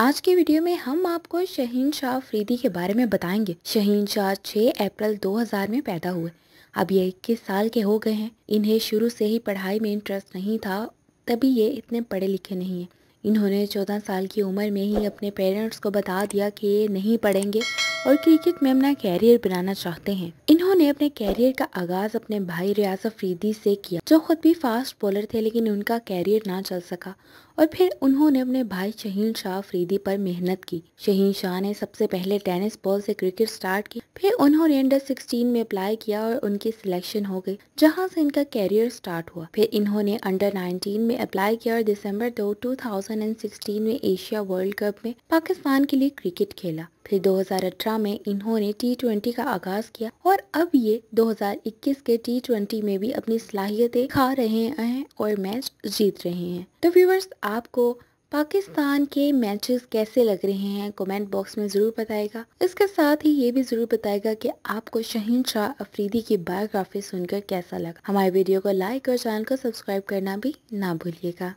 आज के वीडियो में हम आपको शहीन शाह अफरीदी के बारे में बताएंगे शहीन शाह 6 अप्रैल 2000 में पैदा हुए अब ये इक्कीस साल के हो गए हैं इन्हें शुरू से ही पढ़ाई में इंटरेस्ट नहीं था तभी ये इतने पढ़े लिखे नहीं हैं इन्होंने 14 साल की उम्र में ही अपने पेरेंट्स को बता दिया कि ये नहीं पढ़ेंगे और क्रिकेट में अपना कैरियर बनाना चाहते हैं इन्होंने अपने कैरियर का आगाज अपने भाई रियाज अफरीदी से किया जो खुद भी फास्ट बॉलर थे लेकिन उनका कैरियर ना चल सका और फिर उन्होंने अपने भाई शहीन शाह अफरीदी पर मेहनत की शहीन शाह ने सबसे पहले टेनिस बॉल से क्रिकेट स्टार्ट की फिर उन्होंने अंडर सिक्सटीन में अप्लाई किया और उनकी सिलेक्शन हो गई जहाँ से इनका कैरियर स्टार्ट हुआ फिर इन्होंने अंडर नाइनटीन में अप्लाई किया और दिसम्बर दो टू में एशिया वर्ल्ड कप में पाकिस्तान के लिए क्रिकेट खेला फिर 2018 में इन्होंने टी ट्वेंटी का आगाज किया और अब ये 2021 के टी ट्वेंटी में भी अपनी सलाहियतें खा रहे हैं और मैच जीत रहे हैं तो व्यूवर्स आपको पाकिस्तान के मैचेस कैसे लग रहे हैं कमेंट बॉक्स में ज़रूर बताएगा इसके साथ ही ये भी ज़रूर बताएगा कि आपको शहीन शाह अफरीदी की बायोग्राफी सुनकर कैसा लगा हमारे वीडियो को लाइक और चैनल को सब्सक्राइब करना भी ना भूलिएगा